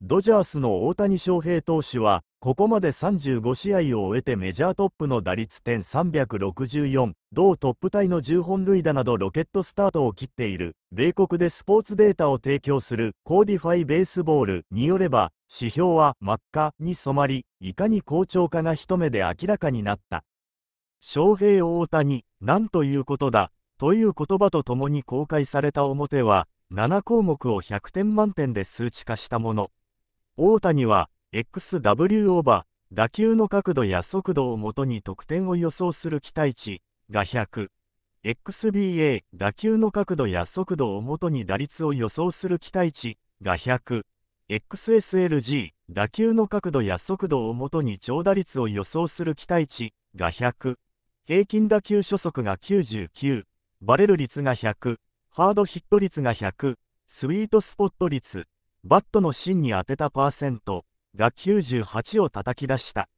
ドジャースの大谷翔平投手は、ここまで35試合を終えてメジャートップの打率点364、同トップタイの10本塁打などロケットスタートを切っている、米国でスポーツデータを提供するコーディファイ・ベースボールによれば、指標は真っ赤に染まり、いかに好調かが一目で明らかになった。翔平大谷、なんということだ、という言葉とともに公開された表は、7項目を100点満点で数値化したもの。大谷は XW オーバー打球の角度や速度をもとに得点を予想する期待値が 100XBA 打球の角度や速度をもとに打率を予想する期待値が 100XSLG 打球の角度や速度をもとに長打率を予想する期待値が100平均打球初速が99バレる率が100ハードヒット率が100スイートスポット率バットの芯に当てたパーセントが98を叩き出した。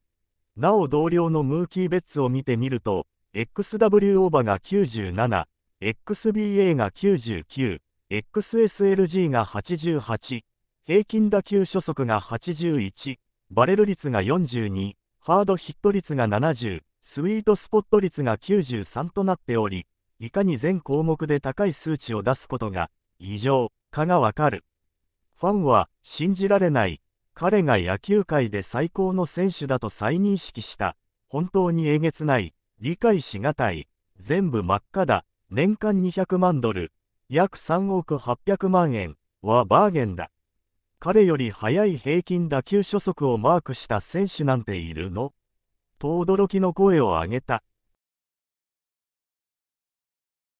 なお同僚のムーキー・ベッツを見てみると、XW オーバが97、XBA が99、XSLG が88、平均打球初速が81、バレル率が42、ハードヒット率が70、スイートスポット率が93となっており、いかに全項目で高い数値を出すことが異常かがわかる。ファンは信じられない。彼が野球界で最高の選手だと再認識した。本当にえげつない。理解しがたい。全部真っ赤だ。年間200万ドル。約3億800万円はバーゲンだ。彼より速い平均打球初速をマークした選手なんているのと驚きの声を上げた。